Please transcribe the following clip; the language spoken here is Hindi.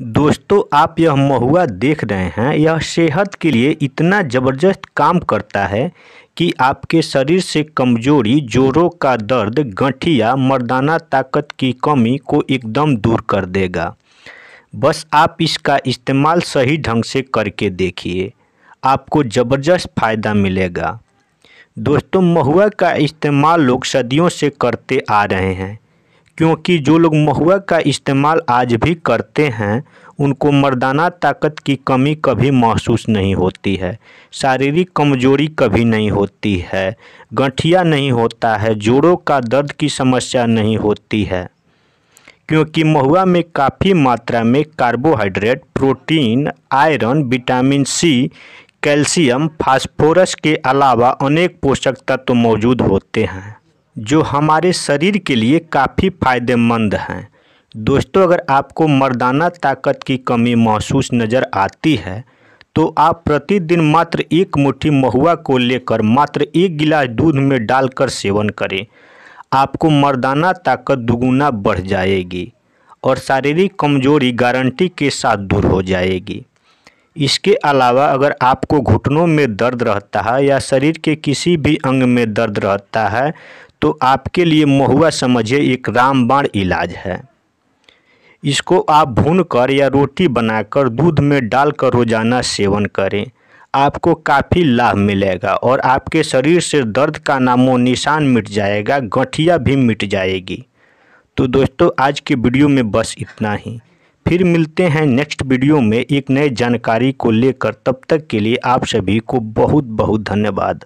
दोस्तों आप यह महुआ देख रहे हैं यह सेहत के लिए इतना ज़बरदस्त काम करता है कि आपके शरीर से कमजोरी जोड़ों का दर्द गठिया मर्दाना ताकत की कमी को एकदम दूर कर देगा बस आप इसका इस्तेमाल सही ढंग से करके देखिए आपको ज़बरदस्त फ़ायदा मिलेगा दोस्तों महुआ का इस्तेमाल लोग सदियों से करते आ रहे हैं क्योंकि जो लोग महुआ का इस्तेमाल आज भी करते हैं उनको मर्दाना ताकत की कमी कभी महसूस नहीं होती है शारीरिक कमजोरी कभी नहीं होती है गठिया नहीं होता है जोड़ों का दर्द की समस्या नहीं होती है क्योंकि महुआ में काफ़ी मात्रा में carbohydrate protein iron vitamin C calcium phosphorus के अलावा अनेक पोषक तत्व तो मौजूद होते हैं जो हमारे शरीर के लिए काफ़ी फायदेमंद हैं दोस्तों अगर आपको मर्दाना ताकत की कमी महसूस नज़र आती है तो आप प्रतिदिन मात्र एक मुट्ठी महुआ को लेकर मात्र एक गिलास दूध में डालकर सेवन करें आपको मर्दाना ताकत दुगुना बढ़ जाएगी और शारीरिक कमजोरी गारंटी के साथ दूर हो जाएगी इसके अलावा अगर आपको घुटनों में दर्द रहता है या शरीर के किसी भी अंग में दर्द रहता है तो आपके लिए महुआ समझिए एक रामबाण इलाज है इसको आप भून कर या रोटी बनाकर दूध में डालकर रोज़ाना सेवन करें आपको काफ़ी लाभ मिलेगा और आपके शरीर से दर्द का नामो निशान मिट जाएगा गठिया भी मिट जाएगी तो दोस्तों आज के वीडियो में बस इतना ही फिर मिलते हैं नेक्स्ट वीडियो में एक नए जानकारी को लेकर तब तक के लिए आप सभी को बहुत बहुत धन्यवाद